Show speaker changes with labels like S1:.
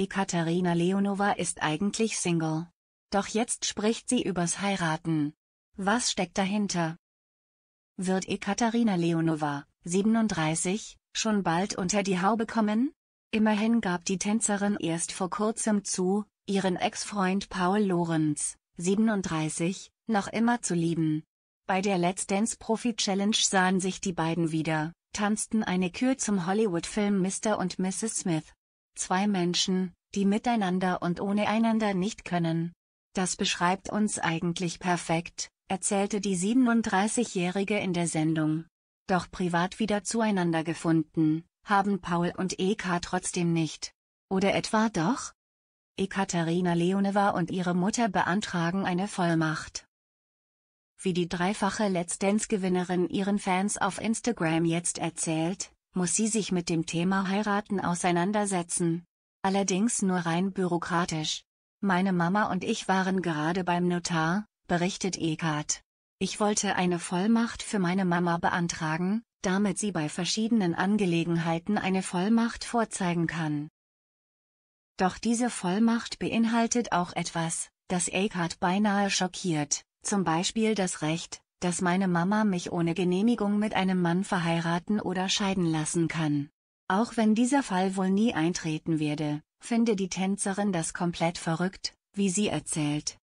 S1: Ekaterina Leonova ist eigentlich Single. Doch jetzt spricht sie übers Heiraten. Was steckt dahinter? Wird Ekaterina Leonova, 37, schon bald unter die Haube kommen? Immerhin gab die Tänzerin erst vor kurzem zu, ihren Ex-Freund Paul Lorenz, 37, noch immer zu lieben. Bei der Let's Dance Profi Challenge sahen sich die beiden wieder, tanzten eine Kür zum Hollywood-Film Mr. und Mrs. Smith. Zwei Menschen, die miteinander und ohne einander nicht können. Das beschreibt uns eigentlich perfekt, erzählte die 37-Jährige in der Sendung. Doch privat wieder zueinander gefunden, haben Paul und Eka trotzdem nicht. Oder etwa doch? Ekaterina Leoneva und ihre Mutter beantragen eine Vollmacht. Wie die dreifache Let's Dance-Gewinnerin ihren Fans auf Instagram jetzt erzählt, muss sie sich mit dem Thema Heiraten auseinandersetzen. Allerdings nur rein bürokratisch. Meine Mama und ich waren gerade beim Notar, berichtet Eckhardt. Ich wollte eine Vollmacht für meine Mama beantragen, damit sie bei verschiedenen Angelegenheiten eine Vollmacht vorzeigen kann. Doch diese Vollmacht beinhaltet auch etwas, das Eckhardt beinahe schockiert, zum Beispiel das Recht, dass meine Mama mich ohne Genehmigung mit einem Mann verheiraten oder scheiden lassen kann. Auch wenn dieser Fall wohl nie eintreten werde, finde die Tänzerin das komplett verrückt, wie sie erzählt.